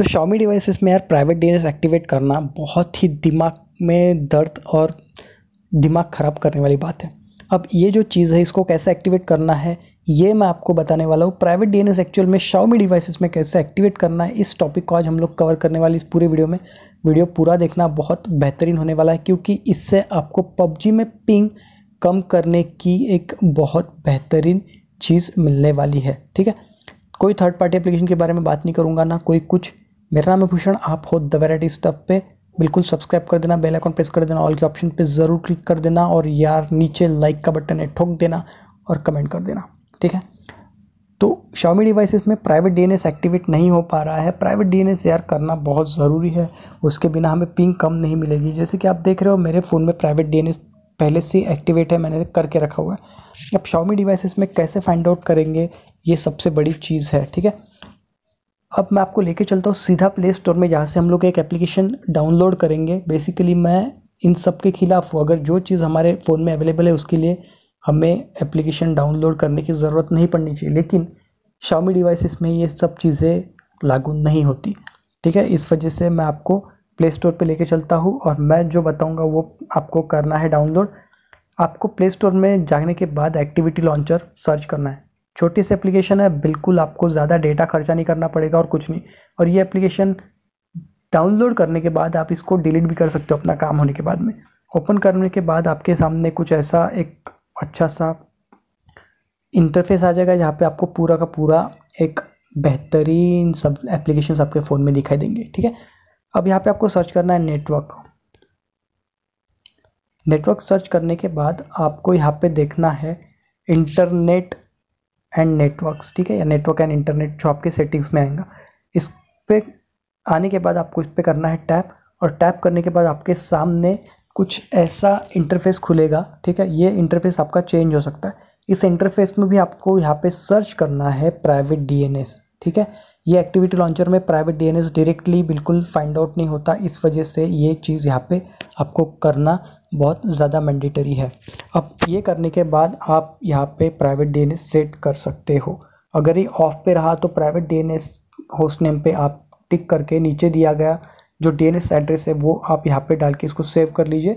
तो Xiaomi devices में यार प्राइवेट डी एक्टिवेट करना बहुत ही दिमाग में दर्द और दिमाग ख़राब करने वाली बात है अब ये जो चीज़ है इसको कैसे एक्टिवेट करना है ये मैं आपको बताने वाला हूँ प्राइवेट डी एक्चुअल में शॉमी डिवाइसेस में कैसे एक्टिवेट करना है इस टॉपिक को आज हम लोग कवर करने वाले इस पूरे वीडियो में वीडियो पूरा देखना बहुत बेहतरीन होने वाला है क्योंकि इससे आपको पबजी में पिंग कम करने की एक बहुत बेहतरीन चीज़ मिलने वाली है ठीक है कोई थर्ड पार्टी एप्लीकेशन के बारे में बात नहीं करूँगा ना कोई कुछ मेरा नाम है भूषण आप हो द वेराइटी स्टफ पे बिल्कुल सब्सक्राइब कर देना बेल आइकन प्रेस कर देना ऑल के ऑप्शन पे ज़रूर क्लिक कर देना और यार नीचे लाइक का बटन है ठोक देना और कमेंट कर देना ठीक है तो शॉमी डिवाइसेस में प्राइवेट डी एक्टिवेट नहीं हो पा रहा है प्राइवेट डीएनएस यार करना बहुत ज़रूरी है उसके बिना हमें पिंग कम नहीं मिलेगी जैसे कि आप देख रहे हो मेरे फ़ोन में प्राइवेट डी पहले से एक्टिवेट है मैंने करके रखा हुआ है अब शॉमी डिवाइसेस में कैसे फाइंड आउट करेंगे ये सबसे बड़ी चीज़ है ठीक है अब मैं आपको लेके चलता हूँ सीधा प्ले स्टोर में जहाँ से हम लोग एक एप्लीकेशन डाउनलोड करेंगे बेसिकली मैं इन सब के खिलाफ हूँ अगर जो चीज़ हमारे फ़ोन में अवेलेबल है उसके लिए हमें एप्लीकेशन डाउनलोड करने की ज़रूरत नहीं पड़नी चाहिए लेकिन शाओमी डिवाइसेस में ये सब चीज़ें लागू नहीं होती ठीक है इस वजह से मैं आपको प्ले स्टोर पर लेके चलता हूँ और मैं जो बताऊँगा वो आपको करना है डाउनलोड आपको प्ले स्टोर में जाने के बाद एक्टिविटी लॉन्चर सर्च करना है छोटी सी एप्लीकेशन है बिल्कुल आपको ज़्यादा डेटा खर्चा नहीं करना पड़ेगा और कुछ नहीं और ये एप्लीकेशन डाउनलोड करने के बाद आप इसको डिलीट भी कर सकते हो अपना काम होने के बाद में ओपन करने के बाद आपके सामने कुछ ऐसा एक अच्छा सा इंटरफेस आ जाएगा जहाँ पे आपको पूरा का पूरा एक बेहतरीन सब एप्लीकेशन आपके फ़ोन में दिखाई देंगे ठीक है अब यहाँ पे आपको सर्च करना है नेटवर्क नेटवर्क सर्च करने के बाद आपको यहाँ पे देखना है इंटरनेट एंड नेटवर्क्स ठीक है या नेटवर्क एंड इंटरनेट जो आपके सेटिंग्स में आएगा इस पर आने के बाद आपको इस पर करना है टैप और टैप करने के बाद आपके सामने कुछ ऐसा इंटरफेस खुलेगा ठीक है ये इंटरफेस आपका चेंज हो सकता है इस इंटरफेस में भी आपको यहाँ पे सर्च करना है प्राइवेट डीएनएस ठीक है ये एक्टिविटी लॉन्चर में प्राइवेट डीएनएस डायरेक्टली बिल्कुल फाइंड आउट नहीं होता इस वजह से ये चीज़ यहाँ पे आपको करना बहुत ज़्यादा मैंडेटरी है अब ये करने के बाद आप यहाँ पे प्राइवेट डीएनएस सेट कर सकते हो अगर ये ऑफ पे रहा तो प्राइवेट डीएनएस होस्ट नेम पे आप टिक करके नीचे दिया गया जो डीएनएस एड्रेस है वो आप यहाँ पर डाल के इसको सेव कर लीजिए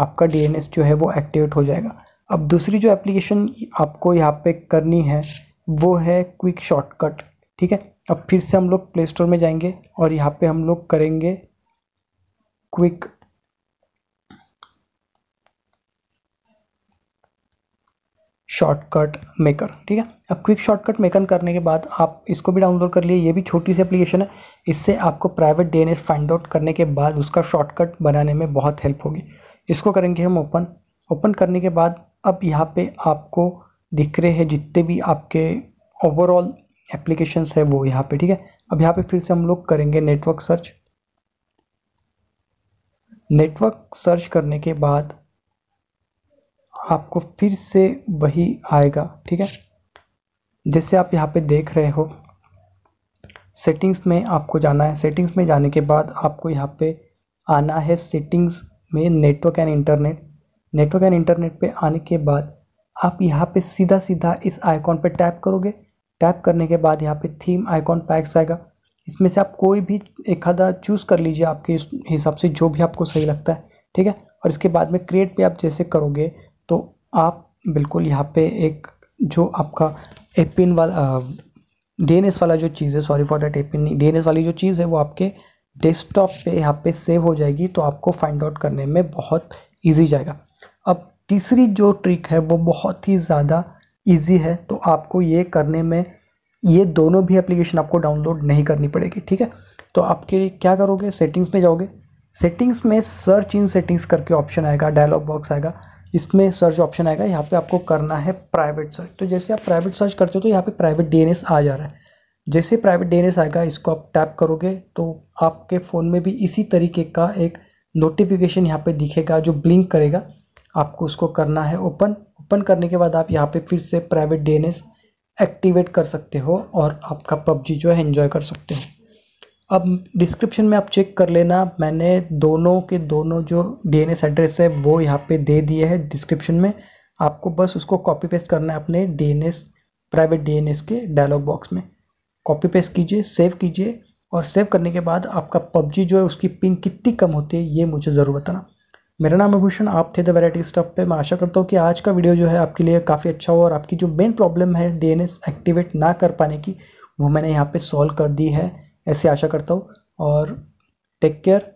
आपका डीएनएस जो है वो एक्टिवेट हो जाएगा अब दूसरी जो एप्लीकेशन आपको यहाँ पर करनी है वो है क्विक शॉर्टकट ठीक है अब फिर से हम लोग प्ले स्टोर में जाएंगे और यहाँ पे हम लोग करेंगे क्विक शॉर्टकट मेकर ठीक है अब क्विक शॉर्टकट मेकर करने के बाद आप इसको भी डाउनलोड कर लिए ये भी छोटी सी एप्लीकेशन है इससे आपको प्राइवेट डीएनएस फाइंड आउट करने के बाद उसका शॉर्टकट बनाने में बहुत हेल्प होगी इसको करेंगे हम ओपन ओपन करने के बाद अब यहाँ पे आपको दिख रहे हैं जितने भी आपके ओवरऑल एप्लीकेशंस है वो यहाँ पे ठीक है अब यहाँ पे फिर से हम लोग करेंगे नेटवर्क सर्च नेटवर्क सर्च करने के बाद आपको फिर से वही आएगा ठीक है जैसे आप यहाँ पे देख रहे हो सेटिंग्स में आपको जाना है सेटिंग्स में जाने के बाद आपको यहाँ पे आना है सेटिंग्स में network and internet network and internet पे आने के बाद आप यहाँ पे सीधा सीधा इस आइकॉन पे टैप करोगे टैप करने के बाद यहाँ पे थीम आइकॉन पैक्स आएगा इसमें से आप कोई भी एक आधा चूज़ कर लीजिए आपके हिसाब से जो भी आपको सही लगता है ठीक है और इसके बाद में क्रिएट पे आप जैसे करोगे तो आप बिल्कुल यहाँ पे एक जो आपका एपिन वाला डी वाला जो चीज़ है सॉरी फॉर दैट एपिन डी वाली जो चीज़ है वो आपके डेस्कटॉप पे यहाँ पे सेव हो जाएगी तो आपको फाइंड आउट करने में बहुत ईजी जाएगा अब तीसरी जो ट्रिक है वो बहुत ही ज़्यादा ईजी है तो आपको ये करने में ये दोनों भी एप्लीकेशन आपको डाउनलोड नहीं करनी पड़ेगी ठीक है तो आपके क्या करोगे सेटिंग्स में जाओगे सेटिंग्स में सर्च इन सेटिंग्स करके ऑप्शन आएगा डायलॉग बॉक्स आएगा इसमें सर्च ऑप्शन आएगा यहाँ पे आपको करना है प्राइवेट सर्च तो जैसे आप प्राइवेट सर्च करते हो तो यहाँ पे प्राइवेट डीएनएस आ जा रहा है जैसे प्राइवेट डीएनएस आएगा इसको आप टैप करोगे तो आपके फ़ोन में भी इसी तरीके का एक नोटिफिकेशन यहाँ पर दिखेगा जो ब्लिंक करेगा आपको उसको करना है ओपन ओपन करने के बाद आप यहाँ पे फिर से प्राइवेट डी एक्टिवेट कर सकते हो और आपका पबजी जो है इन्जॉय कर सकते हो अब डिस्क्रिप्शन में आप चेक कर लेना मैंने दोनों के दोनों जो डी एड्रेस है वो यहाँ पे दे दिए है डिस्क्रिप्शन में आपको बस उसको कॉपी पेस्ट करना है अपने डी प्राइवेट डी के डायलॉग बॉक्स में कॉपी पेस्ट कीजिए सेव कीजिए और सेव करने के बाद आपका पबजी जो है उसकी पिंग कितनी कम होती है ये मुझे ज़रूर बताना मेरा नाम अभूषण आप थे द वैराइटी स्टॉप पे मैं आशा करता हूँ कि आज का वीडियो जो है आपके लिए काफ़ी अच्छा हो और आपकी जो मेन प्रॉब्लम है डीएनएस एक्टिवेट ना कर पाने की वो मैंने यहाँ पे सॉल्व कर दी है ऐसे आशा करता हूँ और टेक केयर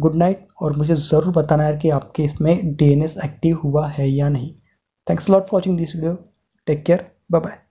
गुड नाइट और मुझे ज़रूर बताना है कि आपके इसमें डी एक्टिव हुआ है या नहीं thanks lot for watching this video take care bye bye